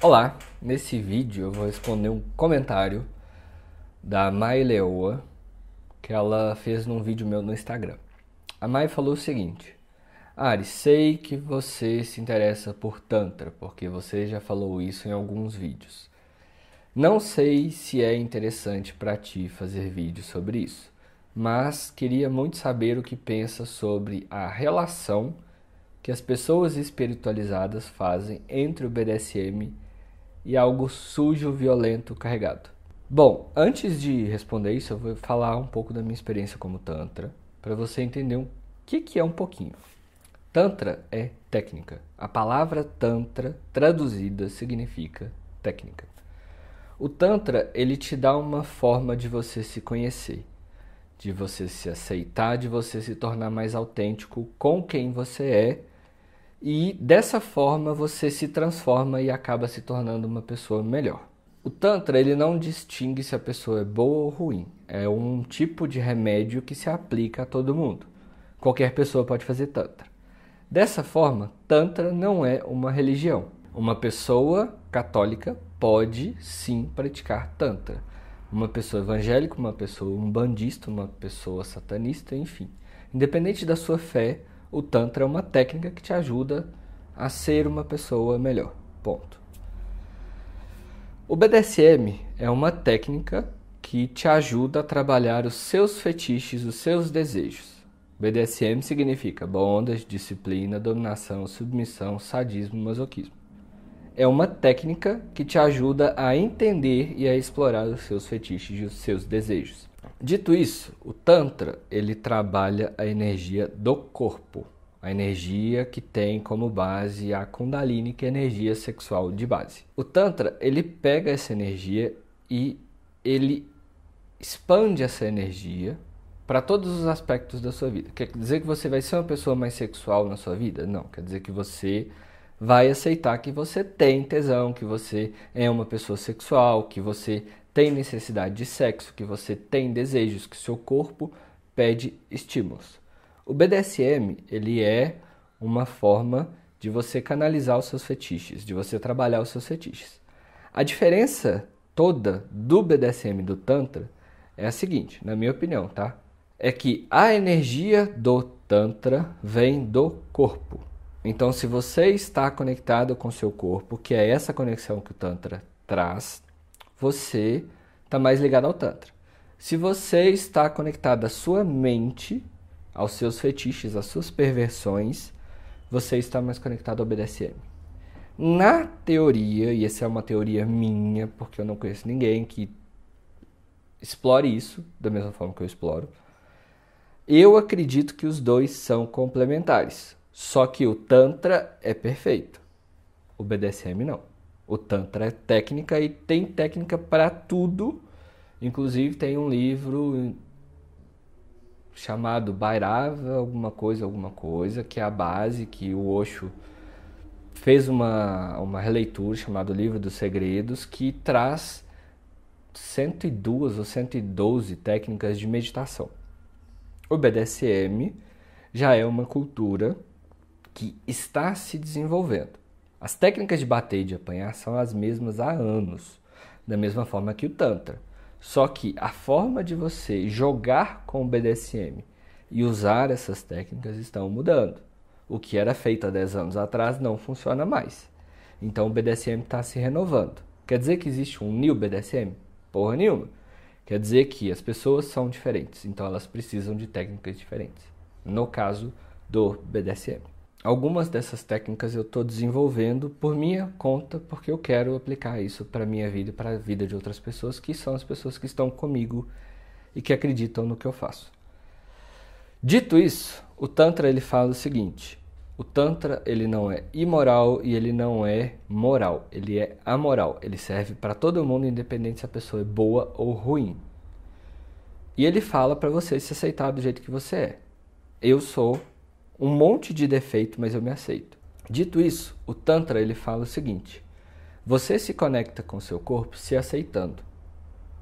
Olá, nesse vídeo eu vou responder um comentário da Mai Leoa que ela fez num vídeo meu no Instagram. A Mai falou o seguinte: Ari, sei que você se interessa por Tantra, porque você já falou isso em alguns vídeos. Não sei se é interessante para ti fazer vídeo sobre isso, mas queria muito saber o que pensa sobre a relação que as pessoas espiritualizadas fazem entre o BDSM e algo sujo, violento, carregado. Bom, antes de responder isso, eu vou falar um pouco da minha experiência como Tantra, para você entender o um, que, que é um pouquinho. Tantra é técnica. A palavra Tantra, traduzida, significa técnica. O Tantra, ele te dá uma forma de você se conhecer, de você se aceitar, de você se tornar mais autêntico com quem você é e dessa forma você se transforma e acaba se tornando uma pessoa melhor. O Tantra ele não distingue se a pessoa é boa ou ruim, é um tipo de remédio que se aplica a todo mundo. Qualquer pessoa pode fazer Tantra. Dessa forma, Tantra não é uma religião. Uma pessoa católica pode sim praticar Tantra. Uma pessoa evangélica, uma pessoa umbandista, uma pessoa satanista, enfim. Independente da sua fé, o Tantra é uma técnica que te ajuda a ser uma pessoa melhor. Ponto. O BDSM é uma técnica que te ajuda a trabalhar os seus fetiches, os seus desejos. BDSM significa Bondas, disciplina, dominação, submissão, sadismo, masoquismo. É uma técnica que te ajuda a entender e a explorar os seus fetiches e os seus desejos. Dito isso, o Tantra ele trabalha a energia do corpo, a energia que tem como base a Kundalini, que é a energia sexual de base. O Tantra ele pega essa energia e ele expande essa energia para todos os aspectos da sua vida. Quer dizer que você vai ser uma pessoa mais sexual na sua vida? Não, quer dizer que você vai aceitar que você tem tesão, que você é uma pessoa sexual, que você tem necessidade de sexo, que você tem desejos, que seu corpo pede estímulos. O BDSM, ele é uma forma de você canalizar os seus fetiches, de você trabalhar os seus fetiches. A diferença toda do BDSM e do Tantra é a seguinte, na minha opinião, tá? É que a energia do Tantra vem do corpo. Então, se você está conectado com seu corpo, que é essa conexão que o Tantra traz, você está mais ligado ao Tantra. Se você está conectado à sua mente, aos seus fetiches, às suas perversões, você está mais conectado ao BDSM. Na teoria, e essa é uma teoria minha, porque eu não conheço ninguém que explore isso da mesma forma que eu exploro, eu acredito que os dois são complementares. Só que o Tantra é perfeito, o BDSM não. O Tantra é técnica e tem técnica para tudo. Inclusive tem um livro chamado Bairava, alguma coisa, alguma coisa, que é a base que o Osho fez uma, uma releitura chamada Livro dos Segredos, que traz 102 ou 112 técnicas de meditação. O BDSM já é uma cultura que está se desenvolvendo. As técnicas de bater e de apanhar são as mesmas há anos, da mesma forma que o Tantra. Só que a forma de você jogar com o BDSM e usar essas técnicas estão mudando. O que era feito há 10 anos atrás não funciona mais. Então o BDSM está se renovando. Quer dizer que existe um new BDSM? Porra nenhuma. Quer dizer que as pessoas são diferentes, então elas precisam de técnicas diferentes. No caso do BDSM. Algumas dessas técnicas eu estou desenvolvendo por minha conta, porque eu quero aplicar isso para minha vida e para a vida de outras pessoas, que são as pessoas que estão comigo e que acreditam no que eu faço. Dito isso, o Tantra ele fala o seguinte: o Tantra ele não é imoral e ele não é moral, ele é amoral. Ele serve para todo mundo, independente se a pessoa é boa ou ruim. E ele fala para você se aceitar do jeito que você é. Eu sou um monte de defeito, mas eu me aceito. Dito isso, o Tantra ele fala o seguinte: você se conecta com seu corpo se aceitando.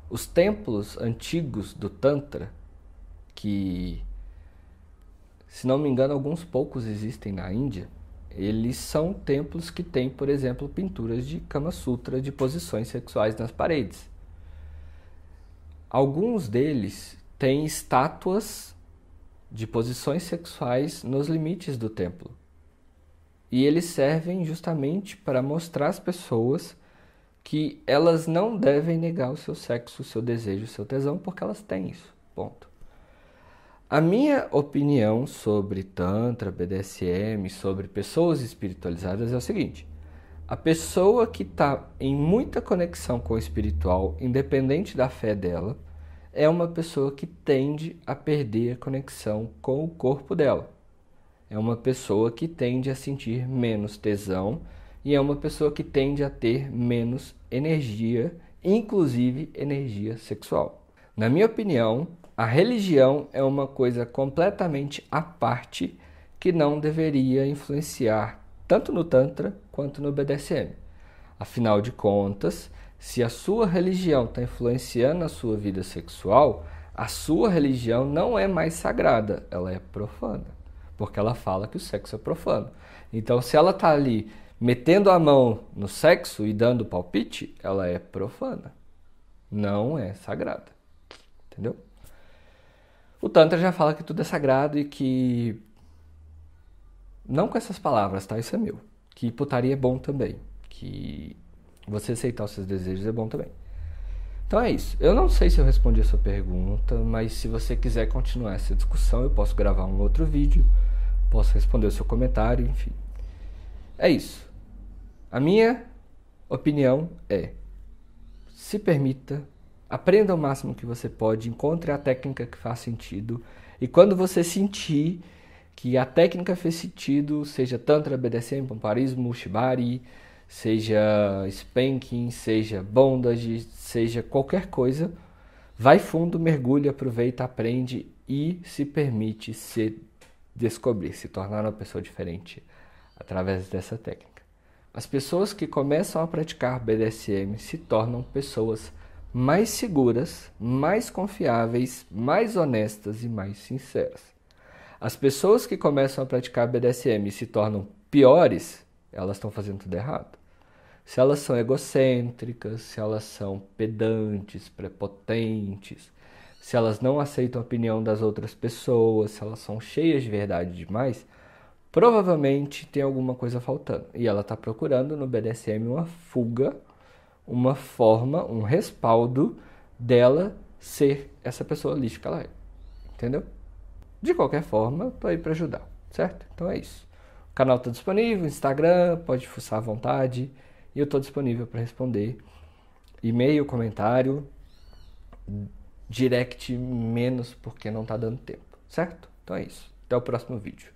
Os templos antigos do Tantra, que, se não me engano, alguns poucos existem na Índia, eles são templos que têm, por exemplo, pinturas de Kama Sutra de posições sexuais nas paredes. Alguns deles têm estátuas de posições sexuais nos limites do templo. E eles servem justamente para mostrar às pessoas que elas não devem negar o seu sexo, o seu desejo, o seu tesão, porque elas têm isso. Ponto. A minha opinião sobre Tantra, BDSM, sobre pessoas espiritualizadas é o seguinte: a pessoa que está em muita conexão com o espiritual, independente da fé dela, é uma pessoa que tende a perder a conexão com o corpo dela. É uma pessoa que tende a sentir menos tesão e é uma pessoa que tende a ter menos energia, inclusive energia sexual. Na minha opinião, a religião é uma coisa completamente à parte que não deveria influenciar tanto no Tantra quanto no BDSM. Afinal de contas, se a sua religião está influenciando a sua vida sexual, a sua religião não é mais sagrada, ela é profana, porque ela fala que o sexo é profano. Então, se ela está ali metendo a mão no sexo e dando palpite, ela é profana, não é sagrada, entendeu? O Tantra já fala que tudo é sagrado e que. Não com essas palavras, tá? Isso é meu. Que putaria é bom também. Que você aceitar os seus desejos é bom também. Então é isso. Eu não sei se eu respondi a sua pergunta, mas se você quiser continuar essa discussão, eu posso gravar um outro vídeo, posso responder o seu comentário, enfim. É isso. A minha opinião é: se permita, aprenda o máximo que você pode, encontre a técnica que faz sentido, e quando você sentir que a técnica fez sentido, seja Tantra, BDSM, Pomparismo, Shibari, seja spanking, seja bondage, seja qualquer coisa. Vai fundo, mergulha, aproveita, aprende e se permite se descobrir, se tornar uma pessoa diferente através dessa técnica. As pessoas que começam a praticar BDSM se tornam pessoas mais seguras, mais confiáveis, mais honestas e mais sinceras. As pessoas que começam a praticar BDSM se tornam piores elas estão fazendo tudo errado. Se elas são egocêntricas, se elas são pedantes, prepotentes, se elas não aceitam a opinião das outras pessoas, se elas são cheias de verdade demais, provavelmente tem alguma coisa faltando. E ela está procurando no BDSM uma fuga, uma forma, um respaldo dela ser essa pessoa lixa que ela é. Entendeu? De qualquer forma, estou aí para ajudar, certo? Então é isso canal está disponível, Instagram, pode fuçar à vontade. E eu estou disponível para responder. E-mail, comentário, direct menos porque não está dando tempo, certo? Então é isso. Até o próximo vídeo.